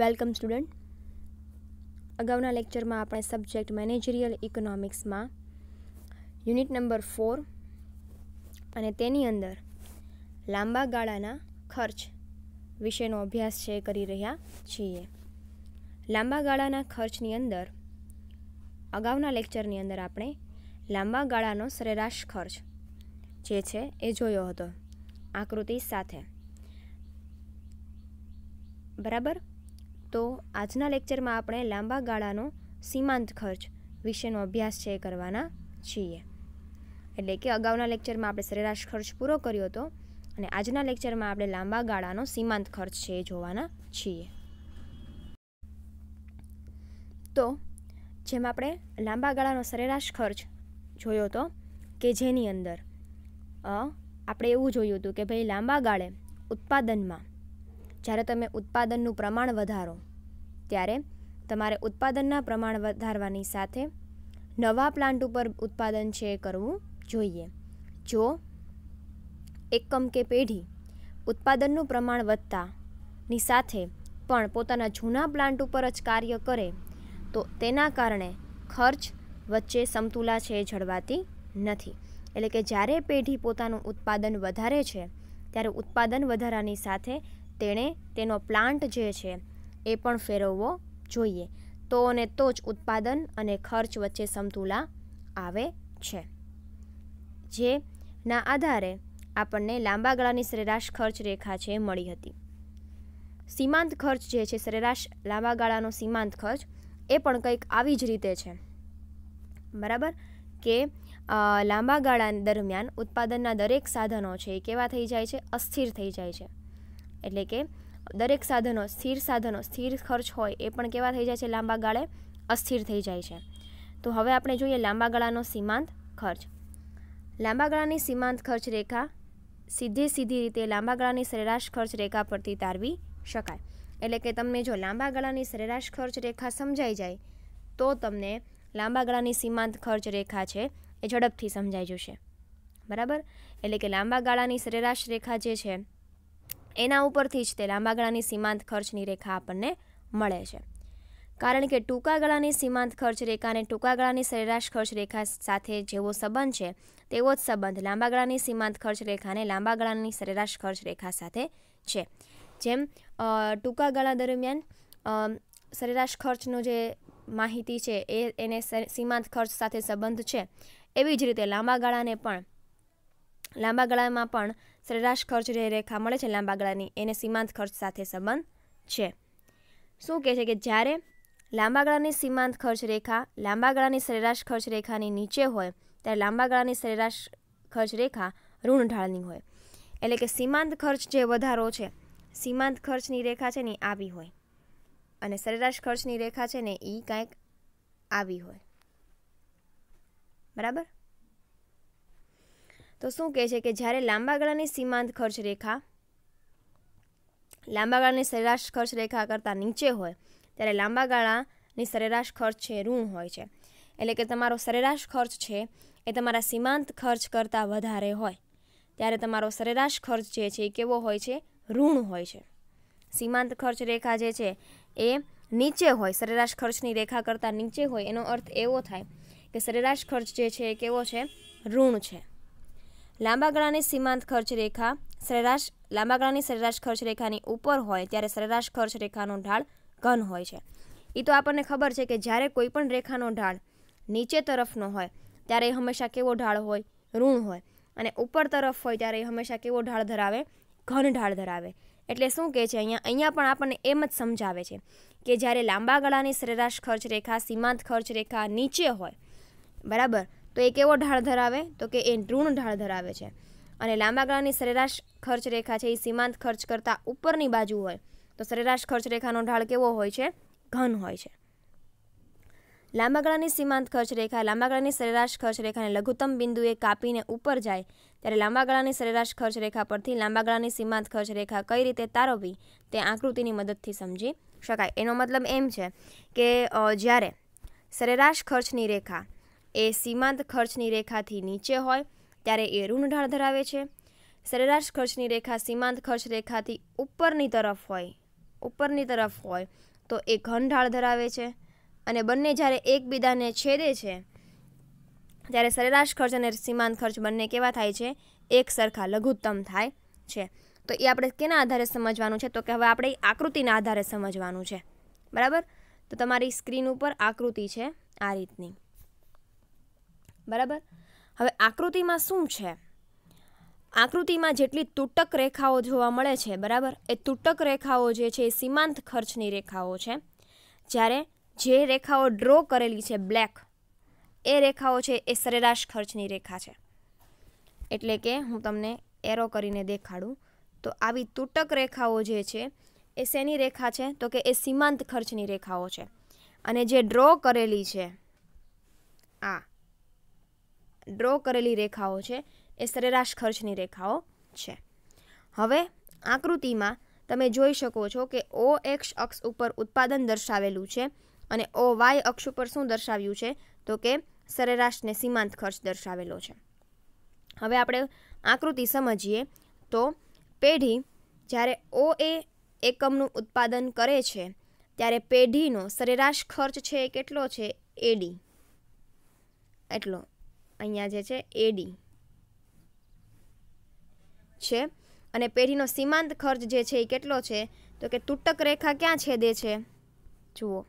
Welcome student અગાઉના લેક્ચરમાં આપણે સબ્જેક્ટ મેનેજરિયલ ઇકોનોમિક્સમાં યુનિટ નંબર ફોર અને તેની અંદર લાંબા ગાળાના ખર્ચ વિશેનો અભ્યાસ છે કરી રહ્યા છીએ લાંબા ગાળાના ખર્ચની અંદર અગાઉના લેક્ચરની અંદર આપણે લાંબા ગાળાનો સરેરાશ ખર્ચ જે છે એ જોયો હતો આકૃતિ સાથે બરાબર તો આજના લેક્ચરમાં આપણે લાંબા ગાળાનો સીમાંત ખર્ચ વિશેનો અભ્યાસ છે એ કરવાના છીએ એટલે કે અગાઉના લેક્ચરમાં આપણે સરેરાશ ખર્ચ પૂરો કર્યો હતો અને આજના લેક્ચરમાં આપણે લાંબા ગાળાનો સીમાંત ખર્ચ છે એ જોવાના છીએ તો જેમ આપણે લાંબા ગાળાનો સરેરાશ ખર્ચ જોયો હતો કે જેની અંદર આપણે એવું જોયું હતું કે ભાઈ લાંબા ગાળે ઉત્પાદનમાં જ્યારે તમે ઉત્પાદનનું પ્રમાણ વધારો ત્યારે તમારે ઉત્પાદનના પ્રમાણ વધારવાની સાથે નવા પ્લાન્ટ ઉપર ઉત્પાદન છે કરવું જોઈએ જો એકમ કે પેઢી ઉત્પાદનનું પ્રમાણ વધતાની સાથે પણ પોતાના જૂના પ્લાન્ટ ઉપર જ કાર્ય કરે તો તેના કારણે ખર્ચ વચ્ચે સમતુલા છે જળવાતી નથી એટલે કે જ્યારે પેઢી પોતાનું ઉત્પાદન વધારે છે ત્યારે ઉત્પાદન વધારાની સાથે તેણે તેનો પ્લાન્ટ જે છે એ પણ ફેરવવો જોઈએ તો અને તો જ ઉત્પાદન અને ખર્ચ વચ્ચે સમતુલા આવે છે જેના આધારે આપણને લાંબા ગાળાની સરેરાશ ખર્ચ રેખા છે મળી હતી સીમાંત ખર્ચ જે છે સરેરાશ લાંબા ગાળાનો સીમાંત ખર્ચ એ પણ કંઈક આવી જ રીતે છે બરાબર કે લાંબા ગાળા દરમિયાન ઉત્પાદનના દરેક સાધનો છે એ કેવા થઈ જાય છે અસ્થિર થઈ જાય છે એટલે કે દરેક સાધનો સ્થિર સાધનો સ્થિર ખર્ચ હોય એ પણ કેવા થઈ જાય છે લાંબા ગાળે અસ્થિર થઈ જાય છે તો હવે આપણે જોઈએ લાંબા ગાળાનો સીમાંત ખર્ચ લાંબા ગાળાની સીમાંત ખર્ચ રેખા સીધે સીધી રીતે લાંબા ગાળાની સરેરાશ ખર્ચ રેખા પરથી તારવી શકાય એટલે કે તમને જો લાંબા ગાળાની સરેરાશ ખર્ચ રેખા સમજાઈ જાય તો તમને લાંબા ગાળાની સીમાંત ખર્ચ રેખા છે એ ઝડપથી સમજાઈ જશે બરાબર એટલે કે લાંબા ગાળાની સરેરાશ રેખા જે છે એના ઉપરથી જ તે લાંબા ગાળાની સીમાંત ખર્ચની રેખા આપણને મળે છે કારણ કે ટૂંકા ગાળાની સીમાંત ખર્ચ રેખા અને ટૂંકા ગાળાની સરેરાશ ખર્ચ રેખા સાથે જેવો સંબંધ છે તેવો જ સંબંધ લાંબા ગાળાની સીમાંત ખર્ચ રેખાને લાંબા ગાળાની સરેરાશ ખર્ચ રેખા સાથે છે જેમ ટૂંકા ગાળા દરમિયાન સરેરાશ ખર્ચનો જે માહિતી છે એ એને સીમાંત ખર્ચ સાથે સંબંધ છે એવી જ રીતે લાંબા ગાળાને પણ લાંબા ગાળામાં પણ સરેરાશ ખર્ચ જે રેખા મળે છે લાંબા ગાળાની એને સીમાંત ખર્ચ સાથે સંબંધ છે શું કહે છે કે જ્યારે લાંબા ગાળાની સીમાંત ખર્ચ રેખા લાંબા ગાળાની સરેરાશ ખર્ચ રેખાની નીચે હોય ત્યારે લાંબા ગાળાની સરેરાશ ખર્ચ રેખા ઋણ ઢાળની હોય એટલે કે સીમાંત ખર્ચ જે વધારો છે સીમાંત ખર્ચની રેખા છે ને આવી હોય અને સરેરાશ ખર્ચની રેખા છે ને એ કાંઈક આવી હોય બરાબર તો શું કહે છે કે જ્યારે લાંબા ગાળાની સીમાંત ખર્ચ રેખા લાંબા ગાળાની સરેરાશ ખર્ચ રેખા કરતાં નીચે હોય ત્યારે લાંબા ગાળાની સરેરાશ ખર્ચ છે ઋણ હોય છે એટલે કે તમારો સરેરાશ ખર્ચ છે એ તમારા સીમાંત ખર્ચ કરતાં વધારે હોય ત્યારે તમારો સરેરાશ ખર્ચ જે છે એ કેવો હોય છે ઋણ હોય છે સીમાંત ખર્ચ રેખા જે છે એ નીચે હોય સરેરાશ ખર્ચની રેખા કરતાં નીચે હોય એનો અર્થ એવો થાય કે સરેરાશ ખર્ચ જે છે એ કેવો છે ઋણ છે લાંબા ગાળાની સીમાંત ખર્ચ રેખા સરેરાશ લાંબા ગાળાની સરેરાશ ખર્ચ રેખાની ઉપર હોય ત્યારે સરેરાશ ખર્ચ રેખાનો ઢાળ ઘન હોય છે એ તો આપણને ખબર છે કે જ્યારે કોઈ પણ રેખાનો ઢાળ નીચે તરફનો હોય ત્યારે એ હંમેશા કેવો ઢાળ હોય ઋણ હોય અને ઉપર તરફ હોય ત્યારે એ હંમેશા કેવો ઢાળ ધરાવે ઘન ઢાળ ધરાવે એટલે શું કહે છે અહીંયા અહીંયા પણ આપણને એમ જ સમજાવે છે કે જ્યારે લાંબા ગળાની સરેરાશ ખર્ચ રેખા સીમાંત ખર્ચ રેખા નીચે હોય બરાબર તો એ કેવો ઢાળ ધરાવે તો કે એ ઋણ ઢાળ ધરાવે છે અને લાંબા ગાળાની સરેરાશ ખર્ચ રેખા છે એ સીમાંત ખર્ચ કરતાં ઉપરની બાજુ હોય તો સરેરાશ ખર્ચ રેખાનો ઢાળ કેવો હોય છે ઘન હોય છે લાંબા ગાળાની સીમાંત ખર્ચ રેખા લાંબા ગાળાની સરેરાશ ખર્ચ રેખાને લઘુત્તમ બિંદુએ કાપીને ઉપર જાય ત્યારે લાંબા ગાળાની સરેરાશ ખર્ચ રેખા પરથી લાંબા ગાળાની સીમાંત ખર્ચ રેખા કઈ રીતે તારવવી તે આકૃતિની મદદથી સમજી શકાય એનો મતલબ એમ છે કે જ્યારે સરેરાશ ખર્ચની રેખા એ સીમાંત ખર્ચની રેખાથી નીચે હોય ત્યારે એ ઋણ ઢાળ ધરાવે છે સરેરાશ ખર્ચની રેખા સીમાંત ખર્ચ રેખાથી ઉપરની તરફ હોય ઉપરની તરફ હોય તો એ ઘન ઢાળ ધરાવે છે અને બંને જ્યારે એકબીજાને છેદે છે ત્યારે સરેરાશ ખર્ચ અને સીમાંત ખર્ચ બંને કેવા થાય છે એક સરખા લઘુત્તમ થાય છે તો એ આપણે કેના આધારે સમજવાનું છે તો કે હવે આપણે આકૃતિના આધારે સમજવાનું છે બરાબર તો તમારી સ્ક્રીન ઉપર આકૃતિ છે આ રીતની બરાબર હવે આકૃતિમાં શું છે આકૃતિમાં જેટલી તૂટક રેખાઓ જોવા મળે છે બરાબર એ તૂટક રેખાઓ જે છે એ સીમાંત ખર્ચની રેખાઓ છે જ્યારે જે રેખાઓ ડ્રો કરેલી છે બ્લેક એ રેખાઓ છે એ સરેરાશ ખર્ચની રેખા છે એટલે કે હું તમને એરો કરીને દેખાડું તો આવી તૂટક રેખાઓ જે છે એ શેની રેખા છે તો કે એ સીમાંત ખર્ચની રેખાઓ છે અને જે ડ્રો કરેલી છે આ ડ્રો કરેલી રેખાઓ છે એ સરેરાશ ખર્ચની રેખાઓ છે હવે આકૃતિમાં તમે જોઈ શકો છો કે ઓ એક્સ અક્ષ ઉપર ઉત્પાદન દર્શાવેલું છે અને ઓ વાય અક્ષ ઉપર શું દર્શાવ્યું છે તો કે સરેરાશને સીમાંત ખર્ચ દર્શાવેલો છે હવે આપણે આકૃતિ સમજીએ તો પેઢી જ્યારે ઓ એ એકમનું ઉત્પાદન કરે છે ત્યારે પેઢીનો સરેરાશ ખર્ચ છે એ કેટલો છે એડી એટલો અહીંયા જે છે એડી છે અને પેઢીનો સીમાંત ખર્ચ જે છે એ કેટલો છે તો કે તૂટક રેખા ક્યાં છેદે છે જુઓ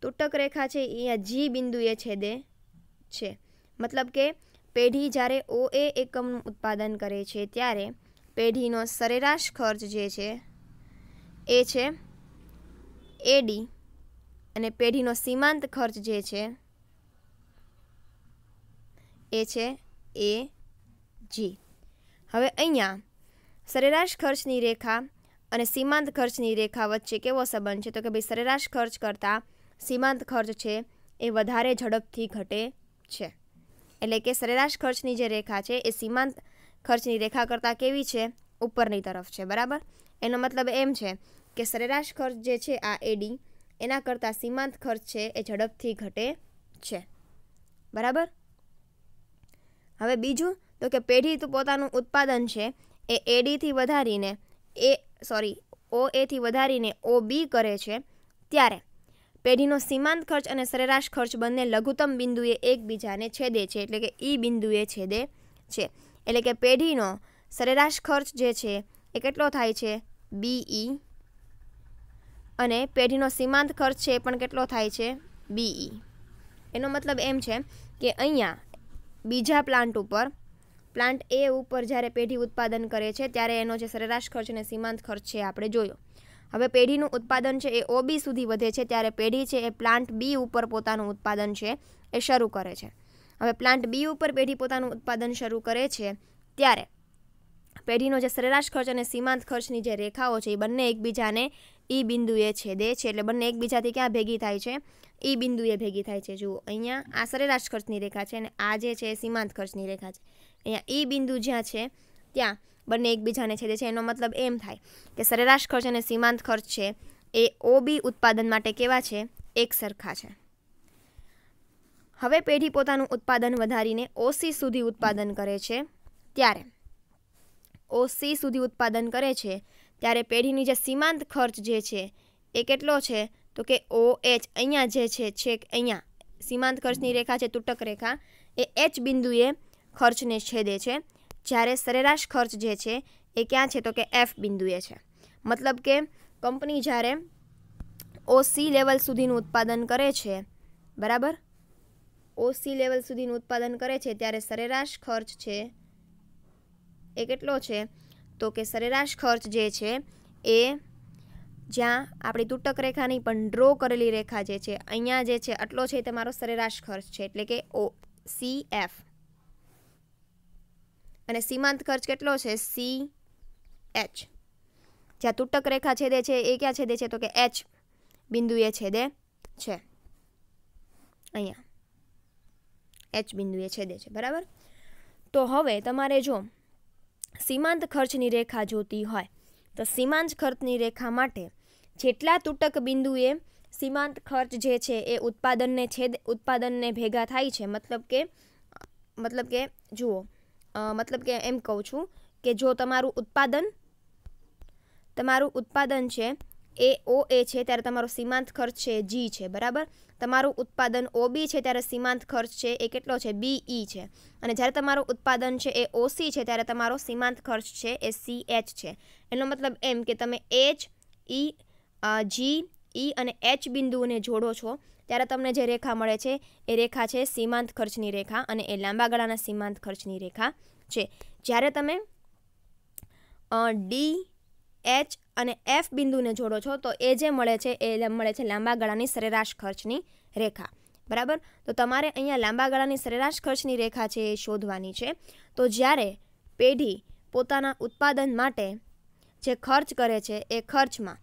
તૂટક રેખા છે અહીંયા જી બિંદુએ છેદે છે મતલબ કે પેઢી જ્યારે ઓ એ એકમનું ઉત્પાદન કરે છે ત્યારે પેઢીનો સરેરાશ ખર્ચ જે છે એ છે એડી અને પેઢીનો સીમાંત ખર્ચ જે છે એ છે એ જી હવે અહીંયા સરેરાશ ખર્ચની રેખા અને સીમાંત ખર્ચની રેખા વચ્ચે કેવો સંબંધ છે તો કે ભાઈ સરેરાશ ખર્ચ કરતાં સીમાંત ખર્ચ છે એ વધારે ઝડપથી ઘટે છે એટલે કે સરેરાશ ખર્ચની જે રેખા છે એ સીમાંત ખર્ચની રેખા કરતાં કેવી છે ઉપરની તરફ છે બરાબર એનો મતલબ એમ છે કે સરેરાશ ખર્ચ જે છે આ એડી એના કરતાં સીમાંત ખર્ચ છે એ ઝડપથી ઘટે છે બરાબર હવે બીજું તો કે પેઢી તો પોતાનું ઉત્પાદન છે એ એડીથી વધારીને એ સોરી ઓ એથી વધારીને ઓ બી કરે છે ત્યારે પેઢીનો સીમાંત ખર્ચ અને સરેરાશ ખર્ચ બંને લઘુત્તમ બિંદુએ એકબીજાને છેદે છે એટલે કે ઈ બિંદુએ છેદે છે એટલે કે પેઢીનો સરેરાશ ખર્ચ જે છે એ કેટલો થાય છે બી ઈ અને પેઢીનો સીમાંત ખર્ચ છે એ પણ કેટલો થાય છે બીઈ e. એનો મતલબ એમ છે કે અહીંયા બીજા પ્લાન્ટ ઉપર પ્લાન્ટ એ ઉપર જ્યારે પેઢી ઉત્પાદન કરે છે ત્યારે એનો જે સરેરાશ ખર્ચ અને સીમાંત ખર્ચ છે આપણે જોયો હવે પેઢીનું ઉત્પાદન છે એ ઓબી સુધી વધે છે ત્યારે પેઢી છે એ પ્લાન્ટ બી ઉપર પોતાનું ઉત્પાદન છે એ શરૂ કરે છે હવે પ્લાન્ટ બી ઉપર પેઢી પોતાનું ઉત્પાદન શરૂ કરે છે ત્યારે પેઢીનો જે સરેરાશ ખર્ચ અને સીમાંત ખર્ચની જે રેખાઓ છે એ બંને એકબીજાને ઈ બિંદુએ છેદે છે એટલે બંને એકબીજાથી ક્યાં ભેગી થાય છે ઈ બિંદુએ ભેગી થાય છે જુઓ અહીંયા આ સરેરાશ ખર્ચની રેખા છે અને આ જે છે એ સીમાંત ખર્ચની રેખા છે અહીંયા ઈ બિંદુ જ્યાં છે ત્યાં બંને એકબીજાને છેદે છે એનો મતલબ એમ થાય કે સરેરાશ ખર્ચ અને સીમાંત ખર્ચ છે એ ઓબી ઉત્પાદન માટે કેવા છે એક સરખા છે હવે પેઢી પોતાનું ઉત્પાદન વધારીને ઓસી સુધી ઉત્પાદન કરે છે ત્યારે ઓ સી સુધી ઉત્પાદન કરે છે ત્યારે પેઢીની જે સીમાંત ખર્ચ જે છે એ કેટલો છે તો કે ઓ એચ અહીંયા જે છે છેક અહીંયા સીમાંત ખર્ચની રેખા છે તૂટક રેખા એ એચ બિંદુએ ખર્ચને છેદે છે જ્યારે સરેરાશ ખર્ચ જે છે એ ક્યાં છે તો કે એફ બિંદુએ છે મતલબ કે કંપની જ્યારે ઓ સી લેવલ સુધીનું ઉત્પાદન કરે છે બરાબર ઓ સી લેવલ સુધીનું ઉત્પાદન કરે છે ત્યારે સરેરાશ ખર્ચ છે એ કેટલો છે તો કે સરેરાશ ખર્ચ જે છે એ જ્યાં આપણી તૂટક રેખા નહીં પણ ડ્રો કરેલી રેખા જે છે અહીંયા જે છે આટલો છે તમારો સરેરાશ ખર્ચ છે એટલે કે ઓ સી એફ અને સીમાંત ખર્ચ કેટલો છે સી એચ જ્યાં તૂટક રેખા છેદે છે એ ક્યાં છેદે છે તો કે એચ બિંદુએ છેદે છે અહીંયા એચ બિંદુએ છેદે છે બરાબર તો હવે તમારે જો સીમાંત ખર્ચની રેખા જોતી હોય તો સીમાંત ખર્ચની રેખા માટે જેટલા તૂટક બિંદુએ સીમાંત ખર્ચ જે છે એ ઉત્પાદનને છેદ ઉત્પાદનને ભેગા થાય છે મતલબ કે મતલબ કે જુઓ મતલબ કે એમ કહું છું કે જો તમારું ઉત્પાદન તમારું ઉત્પાદન છે એ ઓ એ છે ત્યારે તમારો સીમાંત ખર્ચ છે જી છે બરાબર તમારું ઉત્પાદન ઓ બી છે ત્યારે સીમાંત ખર્ચ છે એ કેટલો છે બી ઈ e છે અને જ્યારે તમારું ઉત્પાદન છે એ ઓ સી છે ત્યારે તમારો સીમાંત ખર્ચ છે એ સી એચ છે એનો મતલબ એમ કે તમે એચ ઈ જી ઈ અને એચ બિંદુઓને જોડો છો ત્યારે તમને જે રેખા મળે છે એ રેખા છે સીમાંત ખર્ચની રેખા અને એ લાંબા ગળાના સીમાંત ખર્ચની રેખા છે જ્યારે તમે ડી એચ અને એફ બિંદુને જોડો છો તો એ જે મળે છે એ મળે છે લાંબા ગાળાની સરેરાશ ખર્ચની રેખા બરાબર તો તમારે અહીંયા લાંબા ગાળાની સરેરાશ ખર્ચની રેખા છે એ શોધવાની છે તો જ્યારે પેઢી પોતાના ઉત્પાદન માટે જે ખર્ચ કરે છે એ ખર્ચમાં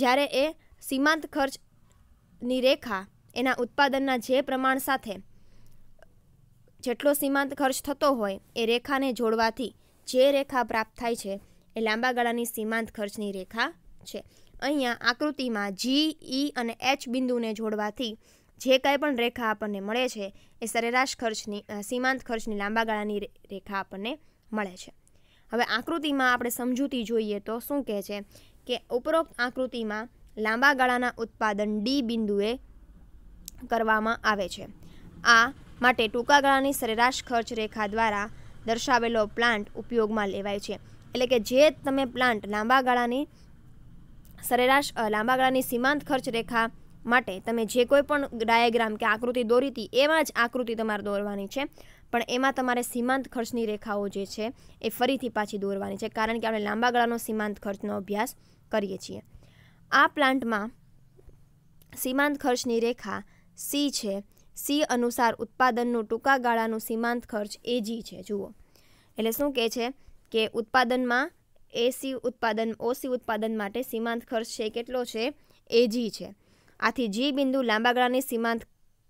જ્યારે એ સીમાંત ખર્ચની રેખા એના ઉત્પાદનના જે પ્રમાણ સાથે જેટલો સીમાંત ખર્ચ થતો હોય એ રેખાને જોડવાથી જે રેખા પ્રાપ્ત થાય છે એ લાંબા ગાળાની સીમાંત ખર્ચની રેખા છે અહીંયા આકૃતિમાં જી ઈ e અને એચ બિંદુને જોડવાથી જે કાંઈ પણ રેખા આપણને મળે છે એ સરેરાશ ખર્ચની સીમાંત ખર્ચની લાંબા ગાળાની રેખા આપણને મળે છે હવે આકૃતિમાં આપણે સમજૂતી જોઈએ તો શું કહે છે કે ઉપરોક્ત આકૃતિમાં લાંબા ગાળાના ઉત્પાદન ડી બિંદુએ કરવામાં આવે છે આ માટે ટૂંકા ગાળાની સરેરાશ ખર્ચ રેખા દ્વારા દર્શાવેલો પ્લાન્ટ ઉપયોગમાં લેવાય છે એટલે કે જે તમે પ્લાન્ટ લાંબા ગાળાની સરેરાશ લાંબા ગાળાની સીમાંત ખર્ચ રેખા માટે તમે જે કોઈ પણ ડાયાગ્રામ કે આકૃતિ દોરી હતી એમાં જ આકૃતિ તમારે દોરવાની છે પણ એમાં તમારે સીમાંત ખર્ચની રેખાઓ જે છે એ ફરીથી પાછી દોરવાની છે કારણ કે આપણે લાંબા ગાળાનો સીમાંત ખર્ચનો અભ્યાસ કરીએ છીએ આ પ્લાન્ટમાં સીમાંત ખર્ચની રેખા સી છે સી અનુસાર ઉત્પાદનનું ટૂંકા ગાળાનું સીમાંત ખર્ચ એજી છે જુઓ એટલે શું કહે છે કે ઉત્પાદનમાં એસી ઉત્પાદન ઓસી ઉત્પાદન માટે સીમાંત ખર્ચ છે કેટલો છે એ જી છે આથી જી બિંદુ લાંબા ગાળાની સીમાંત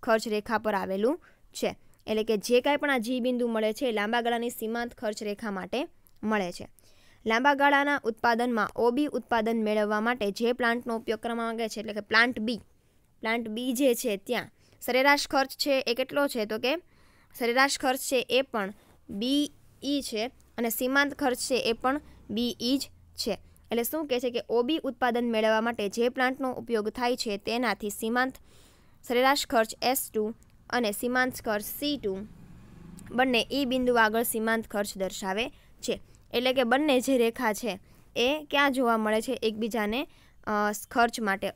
ખર્ચ રેખા પર આવેલું છે એટલે કે જે કાંઈ પણ આ જી બિંદુ મળે છે લાંબા ગાળાની સીમાંત ખર્ચ રેખા માટે મળે છે લાંબા ગાળાના ઉત્પાદનમાં ઓબી ઉત્પાદન મેળવવા માટે જે પ્લાન્ટનો ઉપયોગ કરવા માંગે છે એટલે કે પ્લાન્ટ બી પ્લાન્ટ બી જે છે ત્યાં સરેરાશ ખર્ચ છે એ કેટલો છે તો કે સરેરાશ ખર્ચ છે એ પણ બી ઈ e છે અને સીમાંત ખર્ચ છે એ પણ બીઈ જ છે એટલે શું કહે છે કે ઓબી ઉત્પાદન મેળવવા માટે જે પ્લાન્ટનો ઉપયોગ થાય છે તેનાથી સીમાંત સરેરાશ ખર્ચ એસ ટુ અને સીમાંત ખર્ચ સી ટુ બંને ઈ બિંદુ આગળ સીમાંત ખર્ચ દર્શાવે છે એટલે કે બંને જે રેખા છે એ ક્યાં જોવા મળે છે એકબીજાને ખર્ચ માટે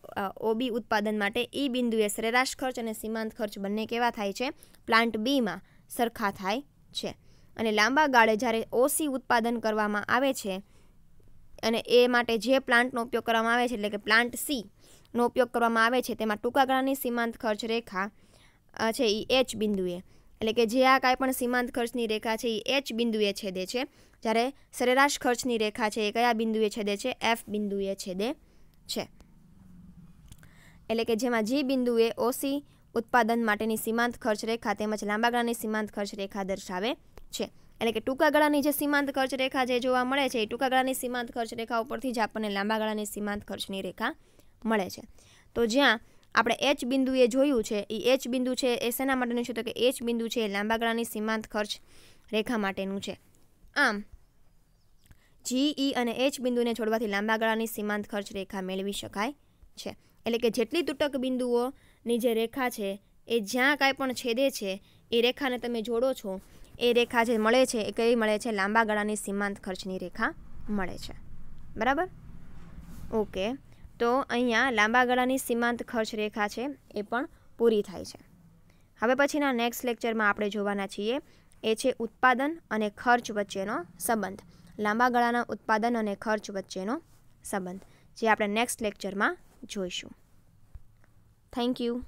ઓબી ઉત્પાદન માટે ઈ બિંદુએ સરેરાશ ખર્ચ અને સીમાંત ખર્ચ બંને કેવા થાય છે પ્લાન્ટ બીમાં સરખા થાય છે અને લાંબા ગાળે જ્યારે ઓસી ઉત્પાદન કરવામાં આવે છે અને એ માટે જે પ્લાન્ટનો ઉપયોગ કરવામાં આવે છે એટલે કે પ્લાન્ટ સીનો ઉપયોગ કરવામાં આવે છે તેમાં ટૂંકા ગાળાની સીમાંત ખર્ચ રેખા છે એ એચ બિંદુએ એટલે કે જે આ કાંઈ પણ સીમાંત ખર્ચની રેખા છે એ એચ બિંદુએ છેદે છે જ્યારે સરેરાશ ખર્ચની રેખા છે એ કયા બિંદુએ છેદે છે એફ બિંદુએ છેદે છે એટલે કે જેમાં જી બિંદુએ ઓસી ઉત્પાદન માટેની સીમાંત ખર્ચ રેખા તેમજ લાંબા ગાળાની સીમાંત ખર્ચ રેખા દર્શાવે છે એટલે કે ટૂંકા ગાળાની જે સીમાંત ખર્ચ રેખા જે જોવા મળે છે એ ટૂંકા ગાળાની સીમાંત ખર્ચ રેખા ઉપરથી જ આપણને લાંબા ગાળાની સીમાંત ખર્ચની રેખા મળે છે તો જ્યાં આપણે એચ બિંદુએ જોયું છે એ એચ બિંદુ છે એ શેના માટેનું છે તો કે એચ બિંદુ છે એ લાંબા ગાળાની સીમાંત ખર્ચ રેખા માટેનું છે આમ જીઈ e અને એચ બિંદુને છોડવાથી લાંબા ગાળાની સીમાંત ખર્ચ રેખા મેળવી શકાય છે એટલે કે જેટલી તૂટક બિંદુઓની જે રેખા છે એ જ્યાં કાંઈ પણ છેદે છે એ રેખાને તમે જોડો છો એ રેખા જે મળે છે એ કઈ મળે છે લાંબા ગાળાની સીમાંત ખર્ચની રેખા મળે છે બરાબર ઓકે તો અહીંયા લાંબા ગાળાની સીમાંત ખર્ચ રેખા છે એ પણ પૂરી થાય છે હવે પછીના નેક્સ્ટ લેક્ચરમાં આપણે જોવાના છીએ એ છે ઉત્પાદન અને ખર્ચ વચ્ચેનો સંબંધ લાંબા ગાળાના ઉત્પાદન અને ખર્ચ વચ્ચેનો સંબંધ જે આપણે નેક્સ્ટ લેક્ચરમાં જોઈશું થેન્ક યુ